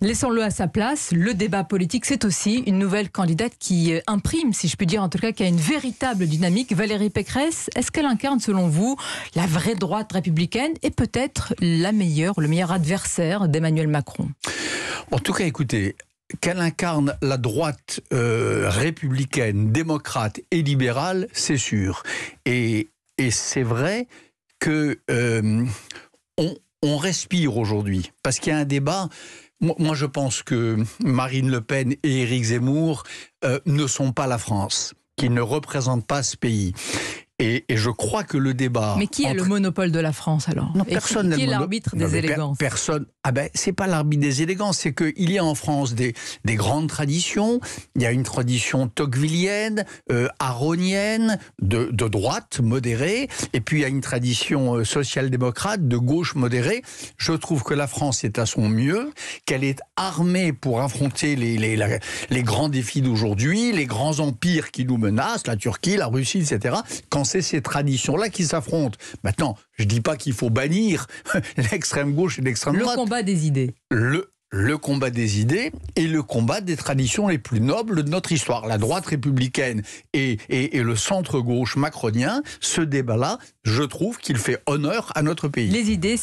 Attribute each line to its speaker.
Speaker 1: Laissons-le à sa place. Le débat politique, c'est aussi une nouvelle candidate qui euh, imprime, si je puis dire, en tout cas, qui a une véritable dynamique. Valérie Pécresse, est-ce qu'elle incarne, selon vous, la vraie droite républicaine et peut-être la meilleure, le meilleur adversaire d'Emmanuel Macron
Speaker 2: En tout cas, écoutez, qu'elle incarne la droite euh, républicaine, démocrate et libérale, c'est sûr. Et, c'est vrai que euh, on respire aujourd'hui parce qu'il y a un débat moi, je pense que Marine Le Pen et Éric Zemmour euh, ne sont pas la France, qu'ils ne représentent pas ce pays. Et, je crois que le débat. Mais qui est
Speaker 3: le monopole de la France alors non, personne Qui, est l'arbitre des élégances
Speaker 2: Personne. Ah ben, c'est pas l'arbitre des élégances, c'est qu'il y a en France des, des, grandes traditions. Il y a une tradition tocquevillienne, euh, de, de, droite modérée, et puis il y a une tradition euh, social-démocrate, de gauche modérée. Je trouve que la France est à son mieux, qu'elle est armée pour affronter les, les, grands défis d'aujourd'hui, les grands empires qui nous menacent, la Turquie, la Russie, etc. Quand c'est ces traditions-là qui s'affrontent. Maintenant, je ne dis pas qu'il faut bannir l'extrême gauche et l'extrême droite. Le
Speaker 4: combat des idées.
Speaker 2: Le, le combat des idées et le combat des traditions les plus nobles de notre histoire. La droite républicaine et, le centre-gauche macronien, ce débat-là, je trouve qu'il fait honneur à notre pays. Les idées,